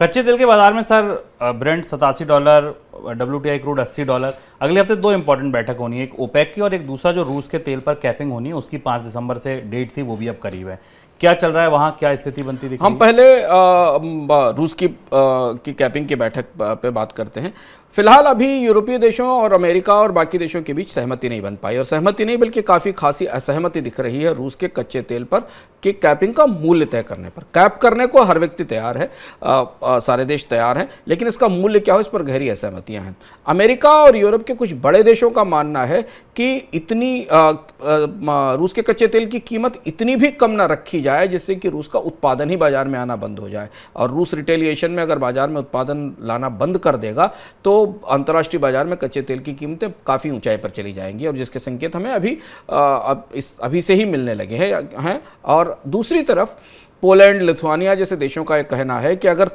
कच्चे तेल के बाजार में सर ब्रेंड सतासी dollar W T I crude अस्सी डॉलर अगले हफ्ते दो इंपॉर्टेंट बैठक होनी है एक ओपेक की और एक दूसरा जो रूस के तेल पर कैपिंग होनी है उसकी पाँच दिसंबर से डेट थी वो भी अब करीब है क्या चल रहा है वहाँ क्या स्थिति बनती दिखी? हम पहले आ, रूस की आ, की कैपिंग की बैठक पे बात करते हैं फिलहाल अभी यूरोपीय देशों और अमेरिका और बाकी देशों के बीच सहमति नहीं बन पाई और सहमति नहीं बल्कि काफ़ी खासी असहमति दिख रही है रूस के कच्चे तेल पर कि कैपिंग का मूल्य तय करने पर कैप करने को हर व्यक्ति तैयार है आ, आ, सारे देश तैयार हैं लेकिन इसका मूल्य क्या हो इस पर गहरी असहमतियाँ हैं अमेरिका और यूरोप के कुछ बड़े देशों का मानना है कि इतनी आ, रूस के कच्चे तेल की कीमत इतनी भी कम ना रखी जाए जिससे कि रूस का उत्पादन ही बाजार में आना बंद हो जाए और रूस रिटेलिएशन में अगर बाजार में उत्पादन लाना बंद कर देगा तो अंतर्राष्ट्रीय बाजार में कच्चे तेल की कीमतें काफ़ी ऊंचाई पर चली जाएंगी और जिसके संकेत हमें अभी आ, अब इस अभी से ही मिलने लगे हैं हैं और होगा दूसरी तरफ पोलैंड लिथुआनिया जैसे देशों का एक कहना है कि अगर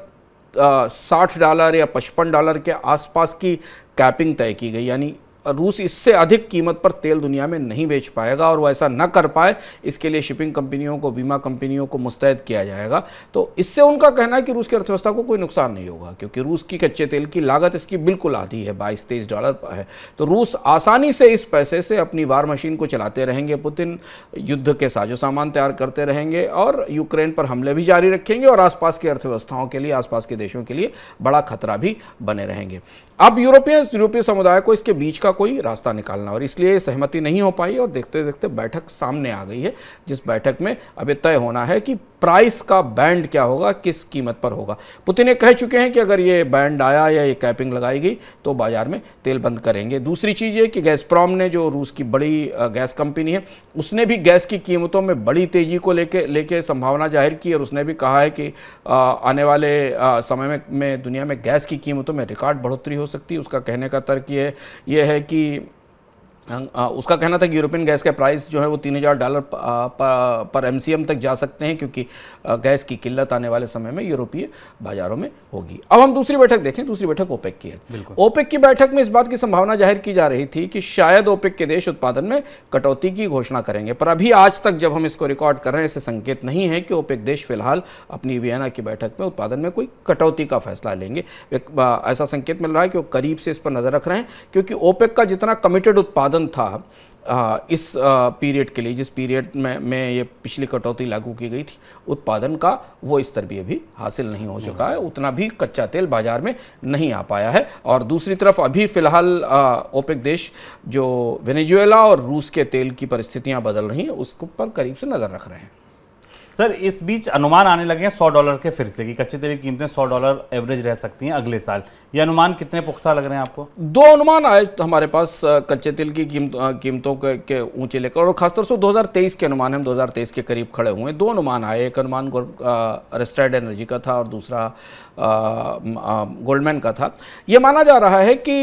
साठ डॉलर या पचपन डॉलर के आसपास की कैपिंग तय की गई यानी रूस इससे अधिक कीमत पर तेल दुनिया में नहीं बेच पाएगा और वो ऐसा न कर पाए इसके लिए शिपिंग कंपनियों को बीमा कंपनियों को मुस्तैद किया जाएगा तो इससे उनका कहना है कि रूस की अर्थव्यवस्था को कोई नुकसान नहीं होगा क्योंकि रूस की कच्चे तेल की लागत इसकी बिल्कुल आधी है बाईस तेईस डॉलर पर है तो रूस आसानी से इस पैसे से अपनी वार मशीन को चलाते रहेंगे पुतिन युद्ध के साजो सामान तैयार करते रहेंगे और यूक्रेन पर हमले भी जारी रखेंगे और आसपास की अर्थव्यवस्थाओं के लिए आसपास के देशों के लिए बड़ा खतरा भी बने रहेंगे अब यूरोपीय यूरोपीय समुदाय को इसके बीच का का कोई रास्ता निकालना और इसलिए सहमति नहीं हो पाई और देखते देखते बैठक सामने आ गई है जिस बैठक में अब तय होना है कि प्राइस का बैंड क्या होगा किस कीमत पर होगा पुतिन ने कह चुके हैं कि अगर ये बैंड आया या ये कैपिंग लगाई गई तो बाजार में तेल बंद करेंगे दूसरी चीज़ ये कि गैसप्रॉम ने जो रूस की बड़ी गैस कंपनी है उसने भी गैस की कीमतों में बड़ी तेज़ी को लेके लेके संभावना जाहिर की और उसने भी कहा है कि आने वाले समय में, में दुनिया में गैस की कीमतों में रिकॉर्ड बढ़ोतरी हो सकती है उसका कहने का तर्क ये, ये है कि हाँ, हाँ, उसका कहना था कि यूरोपियन गैस का प्राइस जो है वो तीन हज़ार डॉलर पर एम तक जा सकते हैं क्योंकि गैस की किल्लत आने वाले समय में यूरोपीय बाजारों में होगी अब हम दूसरी बैठक देखें दूसरी बैठक ओपेक की है ओपेक की बैठक में इस बात की संभावना जाहिर की जा रही थी कि शायद ओपेक के देश उत्पादन में कटौती की घोषणा करेंगे पर अभी आज तक जब हम इसको रिकॉर्ड कर रहे हैं ऐसे संकेत नहीं है कि ओपेक देश फिलहाल अपनी वियना की बैठक में उत्पादन में कोई कटौती का फैसला लेंगे ऐसा संकेत मिल रहा है कि वो करीब से इस पर नज़र रख रहे हैं क्योंकि ओपेक का जितना कमिटेड उत्पादन साधन था आ, इस पीरियड के लिए जिस पीरियड में में ये पिछली कटौती लागू की गई थी उत्पादन का वो स्तर भी अभी हासिल नहीं हो चुका है उतना भी कच्चा तेल बाजार में नहीं आ पाया है और दूसरी तरफ अभी फिलहाल ओपेक देश जो वेनेजुएला और रूस के तेल की परिस्थितियां बदल रही हैं उसको पर करीब से नज़र रख रहे हैं सर इस बीच अनुमान आने लगे हैं सौ डॉलर के फिर से कि कच्चे तेल की कीमतें सौ डॉलर एवरेज रह सकती हैं अगले साल ये अनुमान कितने पुख्ता लग रहे हैं आपको दो अनुमान आए हमारे पास कच्चे तेल की कीमत कीमतों के के ऊंचे लेकर और खासतौर से 2023 के अनुमान हम 2023 के करीब खड़े हुए दो अनुमान आए एक अनुमान रेस्टर्ड एनर्जी का था और दूसरा गोल्डमैन का था ये माना जा रहा है कि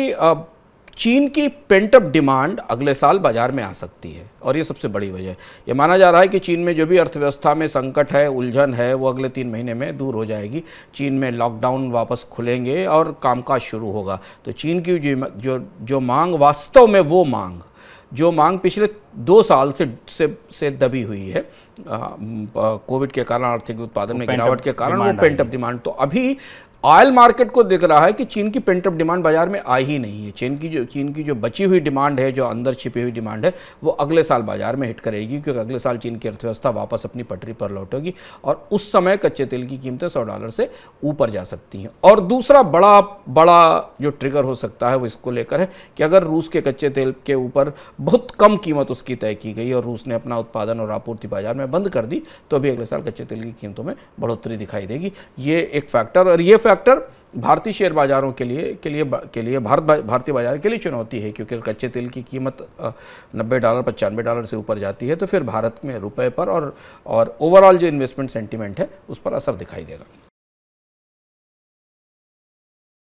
चीन की पेंटअप डिमांड अगले साल बाजार में आ सकती है और ये सबसे बड़ी वजह है ये माना जा रहा है कि चीन में जो भी अर्थव्यवस्था में संकट है उलझन है वो अगले तीन महीने में दूर हो जाएगी चीन में लॉकडाउन वापस खुलेंगे और कामकाज शुरू होगा तो चीन की जो जो मांग वास्तव में वो मांग जो मांग पिछले दो साल से से, से दबी हुई है कोविड के कारण आर्थिक उत्पादन में गिरावट के कारण वो पेंटअप डिमांड तो अभी ऑयल मार्केट को देख रहा है कि चीन की पेंटअप डिमांड बाजार में आई ही नहीं है चीन की जो चीन की जो बची हुई डिमांड है जो अंदर छिपी हुई डिमांड है वो अगले साल बाजार में हिट करेगी क्योंकि अगले साल चीन की अर्थव्यवस्था वापस अपनी पटरी पर लौटेगी और उस समय कच्चे तेल की कीमतें सौ डॉलर से ऊपर जा सकती हैं और दूसरा बड़ा बड़ा जो ट्रिगर हो सकता है वो इसको लेकर है कि अगर रूस के कच्चे तेल के ऊपर बहुत कम कीमत उसकी तय की गई और रूस ने अपना उत्पादन और आपूर्ति बाजार में बंद कर दी तो अभी अगले साल कच्चे तेल की कीमतों में बढ़ोतरी दिखाई देगी ये एक फैक्टर और ये फैक्टर भारतीय शेयर बाजारों के लिए के लिए के लिए भारत भारतीय बाजार के लिए चुनौती है क्योंकि कच्चे तेल की कीमत नब्बे डॉलर पचानवे डॉलर से ऊपर जाती है तो फिर भारत में रुपए पर और और ओवरऑल जो इन्वेस्टमेंट सेंटीमेंट है उस पर असर दिखाई देगा